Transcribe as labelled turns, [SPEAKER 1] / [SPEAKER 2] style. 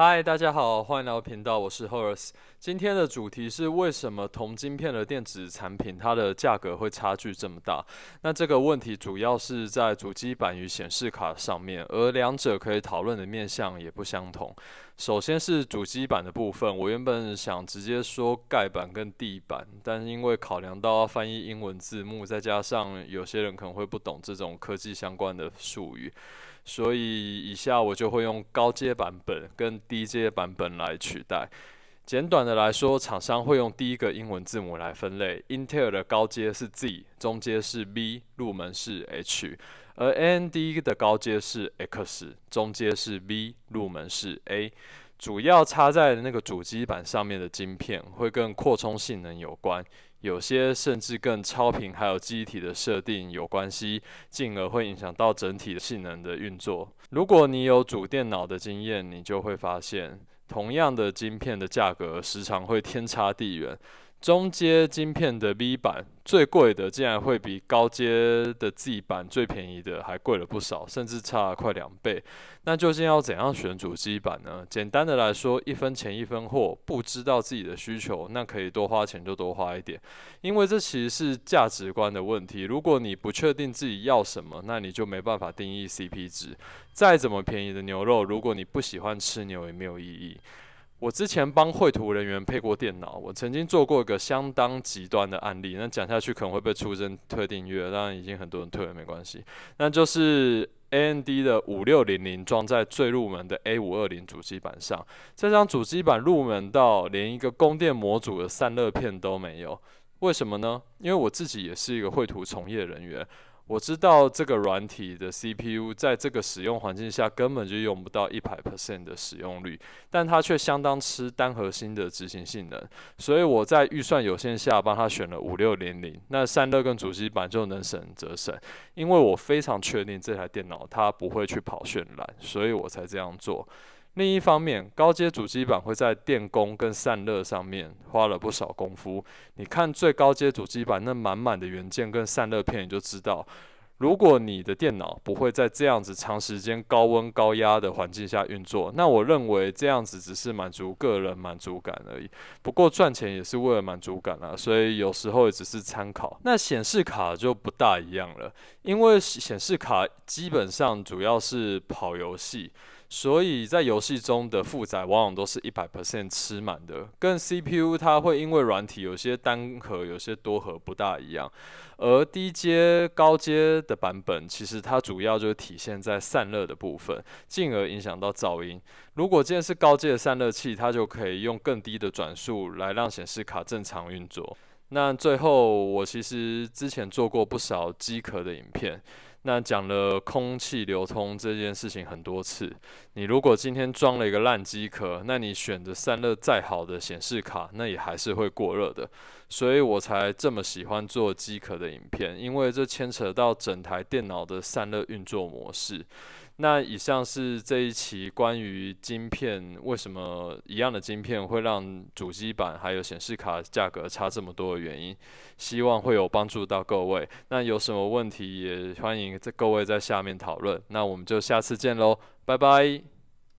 [SPEAKER 1] 嗨，大家好，欢迎来到频道，我是 h o r c s 今天的主题是为什么同晶片的电子产品它的价格会差距这么大？那这个问题主要是在主机板与显示卡上面，而两者可以讨论的面向也不相同。首先是主机板的部分，我原本想直接说盖板跟地板，但因为考量到要翻译英文字幕，再加上有些人可能会不懂这种科技相关的术语。所以以下我就会用高阶版本跟低阶版本来取代。简短的来说，厂商会用第一个英文字母来分类。Intel 的高阶是 Z，中阶是 V，入门是 H；而 AMD 的高阶是 X，中阶是 V，入门是 A。主要插在那个主机板上面的晶片会跟扩充性能有关。有些甚至跟超频还有机体的设定有关系，进而会影响到整体的性能的运作。如果你有主电脑的经验，你就会发现，同样的晶片的价格，时常会天差地远。中阶晶片的 V 版最贵的竟然会比高阶的 Z 版最便宜的还贵了不少，甚至差快两倍。那究竟要怎样选主机板呢？简单的来说，一分钱一分货。不知道自己的需求，那可以多花钱就多花一点，因为这其实是价值观的问题。如果你不确定自己要什么，那你就没办法定义 CP 值。再怎么便宜的牛肉，如果你不喜欢吃牛，也没有意义。我之前帮绘图人员配过电脑，我曾经做过一个相当极端的案例，那讲下去可能会被出征推订阅，当然已经很多人退了，没关系。那就是 A N D 的五六零零装在最入门的 A 五二零主机板上，这张主机板入门到连一个供电模组的散热片都没有，为什么呢？因为我自己也是一个绘图从业人员。我知道这个软体的 CPU 在这个使用环境下根本就用不到一百 percent 的使用率，但它却相当吃单核心的执行性能，所以我在预算有限下帮它选了五六零零，那散热跟主机板就能省则省，因为我非常确定这台电脑它不会去跑渲染，所以我才这样做。另一方面，高阶主机板会在电工跟散热上面花了不少功夫。你看最高阶主机板那满满的元件跟散热片，你就知道。如果你的电脑不会在这样子长时间高温高压的环境下运作，那我认为这样子只是满足个人满足感而已。不过赚钱也是为了满足感啦，所以有时候也只是参考。那显示卡就不大一样了，因为显示卡基本上主要是跑游戏，所以在游戏中的负载往往都是一百 percent 吃满的，跟 CPU 它会因为软体有些单核有些多核不大一样，而低阶高阶。的版本其实它主要就是体现在散热的部分，进而影响到噪音。如果今天是高阶的散热器，它就可以用更低的转速来让显示卡正常运作。那最后，我其实之前做过不少机壳的影片，那讲了空气流通这件事情很多次。你如果今天装了一个烂机壳，那你选择散热再好的显示卡，那也还是会过热的。所以我才这么喜欢做机壳的影片，因为这牵扯到整台电脑的散热运作模式。那以上是这一期关于晶片为什么一样的晶片会让主机板还有显示卡价格差这么多的原因，希望会有帮助到各位。那有什么问题也欢迎在各位在下面讨论。那我们就下次见喽，拜拜。